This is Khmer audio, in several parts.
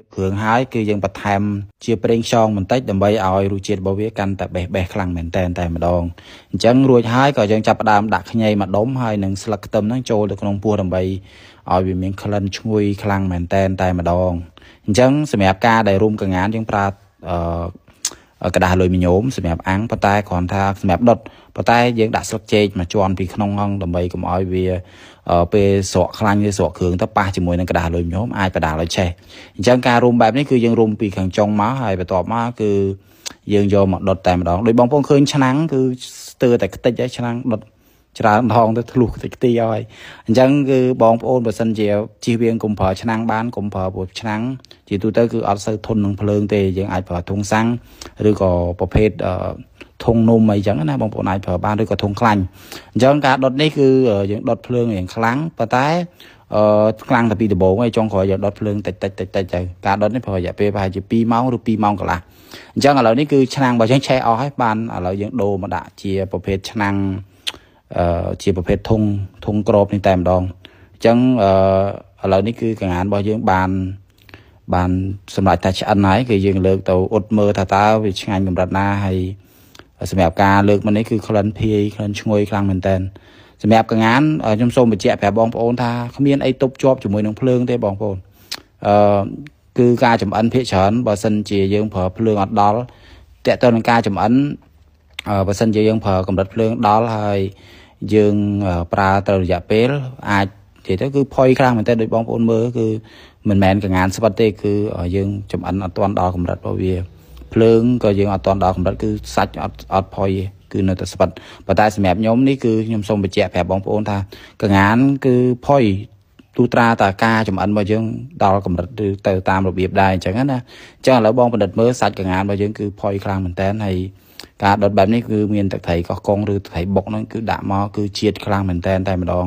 ៀបគ្រឿងហើយគឺយើងបន្ថែមជាប្រេងខ្យងបន្តិចដើម្បីឲ្យរសជាតិរបស់វាកាន់តែបេះបេះខ្លាំងមែនតែនតែម្ដងអញ្ចឹងរួចហើយក៏យើងចាប់ផ្ដើមដាក់ខ្ញីមួយដុំហើយនឹងស្លឹកខ្ទឹមហ្នឹងចូលទៅក្នុងពោះដើម្បីឲ្យវាមានក្លិនឈ្ងុយខ្លាំងមែនតែនតែម្ដងអញ្ចឹងសម្រាប់ការដែលរុំកងានយើងប្រើអឺกระดาษលុយមីញោមសម្រាប់អាំងប៉ុន្តែគ្រាន់ថាសម្រាប់ដុតប៉ុន្តែយើងដាក់ស្លឹកចេកមកជាន់ពីក្នុងហងដើម្បីកុំឲ្យវាពេលស្រក់ខ្លាញ់ឬស្រក់គ្រឿងទៅប៉ះជាមួយនឹងกระดาษលុយមីញោមអាចបដាលឲ្យឆេះអញ្ចឹងការរុំបែបនេះគឺយើងរុំពីខាងចុងមកហើយបន្ទាប់មកគឺយើងយកមកដុតតែម្ដងដោយបងប្អូនឃើញឆ្នាំងគឺស្ទើរតែខ្ទេចហើយឆ្នាំងដុតច្រើនដងទៅធ្លុះតិចតិចឲ្យអញ្ចឹងគឺបងប្អូនបើសិនជាជិះវៀងកុំប្រើឆ្នាំងបានកុំប្រើពូឆ្នាំងជាទូទៅគឺអត់សូវធន់នឹងភ្លើងទេយើងអាចប្រើធុងសាំងឬក៏ប្រភេទធុងនំអីចឹងណាបងប្អូនអាចប្រើបានឬក៏ធុងខ្លាញ់អញ្ចឹងការដុតនេះគឺយើងដុតភ្លើងរៀងខ្លាំងប៉ុន្តែអឺខ្លាំងតែពីដំបូងឯងចុងក្រោយយើងដុតភ្លើងតិចតិចតិចតិចទៅការដុតនេះប្រើរយៈពេលប្រហែលជា2ម៉ោងឬ2ម៉ោងកន្លះអញ្ចឹងឥឡូវនេះគឺឆ្នាំងរបស់យើងឆេះអស់ហើយបានឥឡូវយើងដូរមកដាក់ជាប្រភេទឆ្នាំងជាប្រភេទធុងធុងក្របនេះតែម្ដងអញ្ចឹងឥឡូវនេះគឺកង្ហានរបស់យើងបាន បានសម្រាប់តែឆ្អិនហើយគឺយើងលើកទៅអ៊ុតមើលថាតើវាឆ្ងាញ់កម្រិតណាហើយសម្រាប់ការលើកមកនេះគឺក្លិនភាយក្លិនឈ្ងុយខ្លាំងមែនតើសម្រាប់កង្ហានខ្ញុំសូមបញ្ជាក់ប្រាប់បងប្អូនថាគ្មានអីទប់ជាប់ជាមួយនឹងភ្លើងទេបងប្អូនអឺគឺការចំអិនភាកច្រើនបើសិនជាយើងប្រើភ្លើងអត់ដល់តកតទៅនឹងការចំអិនបើសិនជាយើងប្រើកម្រិតភ្លើងដល់ហើយយើងប្រើត្រូវរយៈពេលអាចនិយាយទៅគឺផុយខ្លាំងមែនតើដូចបងប្អូនមើលគឺមិនមែនកងានស្វិតទេគឺ យើងចំអិនអត់ទាន់ដល់កម្រិតរបស់វាភ្លើងក៏យើងអត់ទាន់ដល់កម្រិតគឺសាច់អត់អត់ផុយទេគឺនៅតែ ស្វិតប៉ុន្តែសម្រាប់ខ្ញុំនេះគឺខ្ញុំសូមបញ្ជាក់ប្រាប់បងប្អូនថាកងាន គឺផុយទូត្រាតាការចំអិនរបស់យើងដល់កម្រិតឬទៅតាមរបៀបដែរអញ្ចឹងណាអញ្ចឹងឥឡូវបងបណ្ឌិតមើលសាច់កងានរបស់យើងគឺផុយខ្លាំងមែនតើហើយការដុតបែបនេះគឺមានទឹកត្រីកោះកុងឬទឹកត្រីបុកហ្នឹងគឺដាក់មកគឺជាតិខ្លាំងមែនតែនតែម្ដង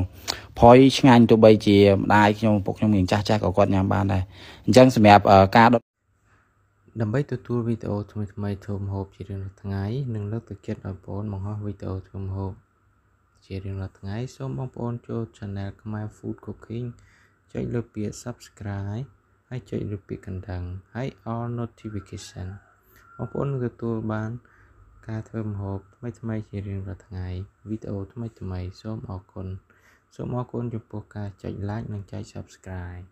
ផុយឆ្ងាញ់ទោះបីជាម្ដាយខ្ញុំពុកខ្ញុំមានចាស់ចាស់ក៏គាត់ញ៉ាំបានដែរអញ្ចឹងសម្រាប់ការដុតដើម្បីទទួលវីដេអូថ្មីថ្មីធ្វើម្ហូបជារៀងរាល់ថ្ងៃនិងលើកទឹកចិត្តឲ្យបងប្អូនបង្ហោះវីដេអូធ្វើម្ហូបជារៀងរាល់ថ្ងៃ សូមបងប្អូនចូល Channel ខ្មែរ Food Cooking ចុចលើពាក្យ Subscribe ហើយចុចលើពាក្យកណ្ដឹងហើយ All Notification បងប្អូននឹងទទួលបានការធ្វើម្ហូបថ្មីថ្មីជារៀងរាល់ថ្ងៃវីដេអូថ្មីថ្មីសូមអរគុណសូមអរគុណចំពោះការចុច like និងចុច subscribe